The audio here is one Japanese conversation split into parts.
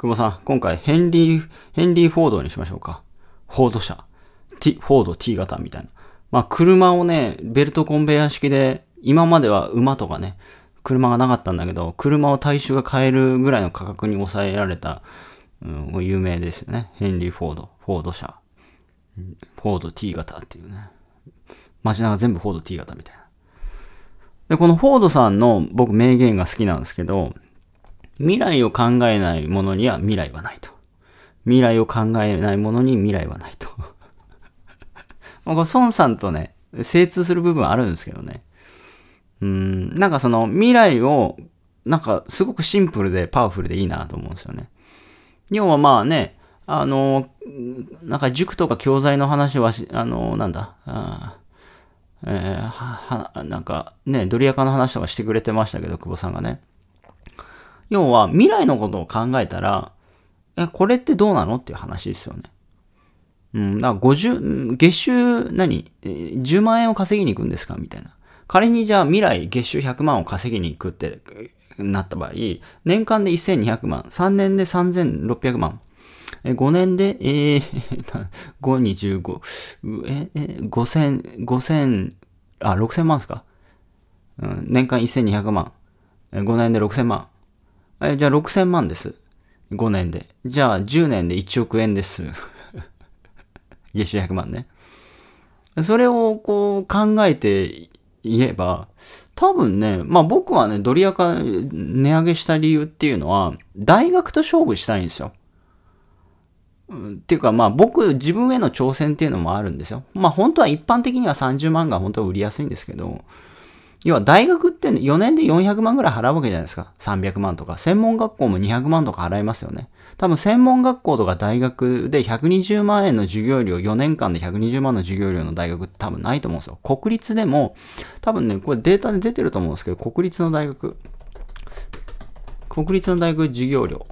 久保さん、今回ヘンリー、ヘンリー・フォードにしましょうか。フォード社。T、フォード T 型みたいな。まあ、車をね、ベルトコンベヤー式で、今までは馬とかね、車がなかったんだけど、車を大衆が買えるぐらいの価格に抑えられた、うん、有名ですよね。ヘンリー・フォード、フォード社。フォード T 型っていうね。街中全部フォード T 型みたいな。で、このフォードさんの僕名言が好きなんですけど、未来を考えないものには未来はないと。未来を考えないものに未来はないと。これ孫さんとね、精通する部分あるんですけどね。うん、なんかその未来を、なんかすごくシンプルでパワフルでいいなと思うんですよね。要はまあね、あの、なんか塾とか教材の話はあの、なんだ、あえー、は、は、なんかね、ドリアカの話とかしてくれてましたけど、久保さんがね。要は未来のことを考えたら、え、これってどうなのっていう話ですよね。うん、だから50、月収何 ?10 万円を稼ぎに行くんですかみたいな。仮にじゃあ未来月収100万を稼ぎに行くってなった場合、年間で1200万、3年で3600万、5年で、えー、5、25、え、え、5000、5000、あ、6000万ですか、うん、年間1200万、5年で6000万、え、じゃあ6000万です。5年で。じゃあ10年で1億円です。月収100万ね。それをこう考えて言えば、多分ね、まあ僕はね、ドリアカ値上げした理由っていうのは、大学と勝負したいんですよ。っていうかまあ僕自分への挑戦っていうのもあるんですよ。まあ本当は一般的には30万が本当は売りやすいんですけど、要は大学って4年で400万ぐらい払うわけじゃないですか。300万とか。専門学校も200万とか払いますよね。多分専門学校とか大学で120万円の授業料、4年間で120万の授業料の大学って多分ないと思うんですよ。国立でも、多分ね、これデータで出てると思うんですけど、国立の大学。国立の大学授業料。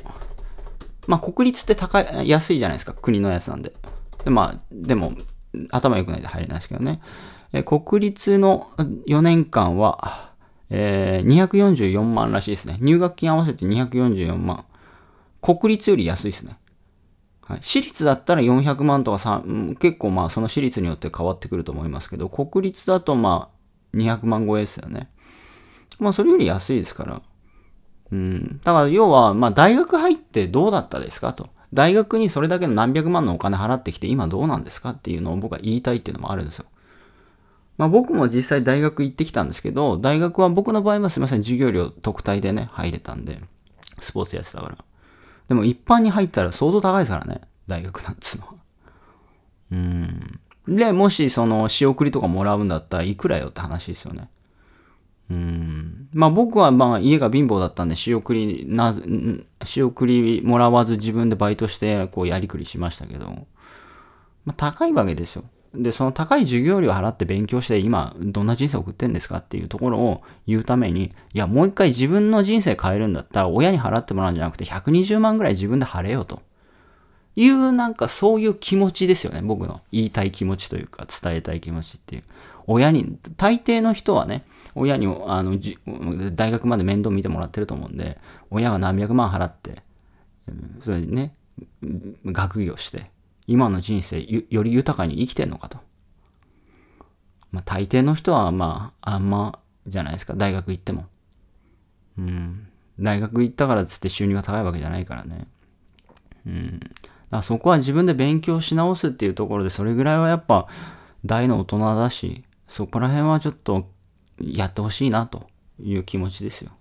まあ国立って高い、安いじゃないですか。国のやつなんで。で、まあ、でも、頭良くないと入れないですけどね。国立の4年間は、えー、244万らしいですね。入学金合わせて244万。国立より安いですね。はい、私立だったら400万とか3、結構まあその私立によって変わってくると思いますけど、国立だとまあ200万超えですよね。まあそれより安いですから。うん。だから要は、まあ大学入ってどうだったですかと。大学にそれだけの何百万のお金払ってきて今どうなんですかっていうのを僕は言いたいっていうのもあるんですよ。まあ僕も実際大学行ってきたんですけど、大学は僕の場合はすいません、授業料特待でね、入れたんで、スポーツやってたから。でも一般に入ったら相当高いですからね、大学なんつうのは。うん。で、もしその仕送りとかもらうんだったらいくらよって話ですよね。うん。まあ僕はまあ家が貧乏だったんで仕送りな、仕送りもらわず自分でバイトしてこうやりくりしましたけど、まあ高いわけですよ。で、その高い授業料払って勉強して今どんな人生送ってんですかっていうところを言うために、いや、もう一回自分の人生変えるんだったら親に払ってもらうんじゃなくて120万ぐらい自分で払えよと。いうなんかそういう気持ちですよね。僕の言いたい気持ちというか伝えたい気持ちっていう。親に、大抵の人はね、親にあの大学まで面倒見てもらってると思うんで、親が何百万払って、それでね、学業して、今の人生より豊かに生きてんのかと。まあ、大抵の人は、まあ、あんまじゃないですか、大学行っても。うん。大学行ったからつって収入が高いわけじゃないからね。うん。だからそこは自分で勉強し直すっていうところで、それぐらいはやっぱ大の大人だし、そこら辺はちょっとやってほしいなという気持ちですよ。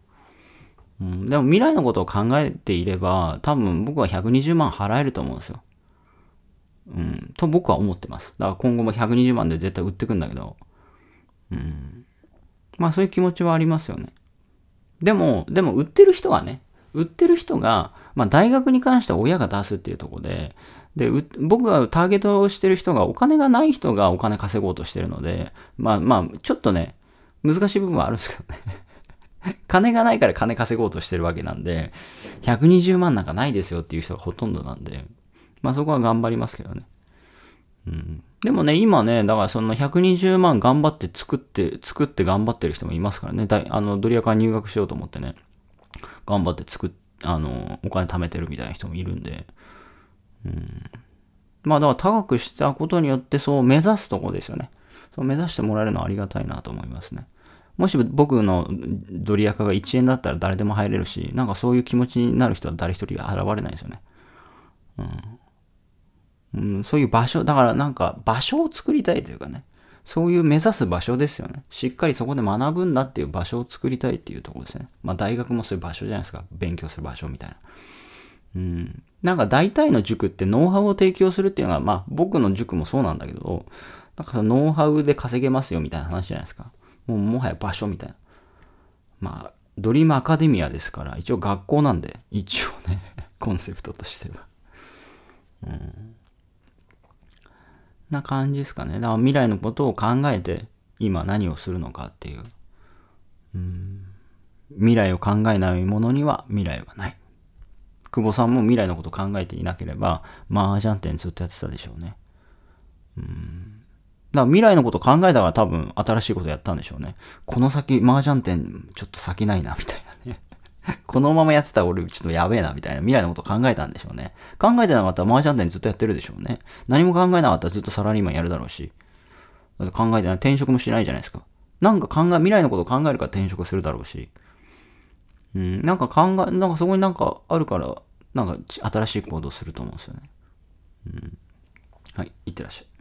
うん、でも未来のことを考えていれば、多分僕は120万払えると思うんですよ。うん、と僕は思ってます。だから今後も120万で絶対売ってくんだけど、うん。まあそういう気持ちはありますよね。でも、でも売ってる人はね、売ってる人が、まあ大学に関しては親が出すっていうとこで、で、僕がターゲットをしてる人がお金がない人がお金稼ごうとしてるので、まあまあ、ちょっとね、難しい部分はあるんですけどね。金がないから金稼ごうとしてるわけなんで、120万なんかないですよっていう人がほとんどなんで、まあそこは頑張りますけどね。うん、でもね、今ね、だからその120万頑張って作って、作って頑張ってる人もいますからね。だあのドリアカー入学しようと思ってね、頑張って作っ、あの、お金貯めてるみたいな人もいるんで。うん、まあだから高くしたことによってそう目指すとこですよね。そう目指してもらえるのはありがたいなと思いますね。もし僕のドリアカが1円だったら誰でも入れるし、なんかそういう気持ちになる人は誰一人現れないですよね。うん。うん、そういう場所、だからなんか場所を作りたいというかね、そういう目指す場所ですよね。しっかりそこで学ぶんだっていう場所を作りたいっていうところですね。まあ大学もそういう場所じゃないですか。勉強する場所みたいな。うん。なんか大体の塾ってノウハウを提供するっていうのが、まあ僕の塾もそうなんだけど、なんかノウハウで稼げますよみたいな話じゃないですか。もうもはや場所みたいな。まあ、ドリームアカデミアですから、一応学校なんで、一応ね、コンセプトとしては。うんな感じですかね。だから未来のことを考えて、今何をするのかっていう。うん。未来を考えないものには未来はない。久保さんも未来のこと考えていなければ、麻雀店ずっとやってたでしょうね。うん。だから未来のこと考えたら多分新しいことやったんでしょうね。この先麻雀店ちょっと先ないな、みたいな。このままやってたら俺ちょっとやべえなみたいな未来のこと考えたんでしょうね。考えてなかったら麻雀店ずっとやってるでしょうね。何も考えなかったらずっとサラリーマンやるだろうし。だって考えてない。転職もしないじゃないですか。なんか考え、未来のことを考えるから転職するだろうし。うん、なんか考え、なんかそこになんかあるから、なんか新しい行動すると思うんですよね。うん。はい、いってらっしゃい。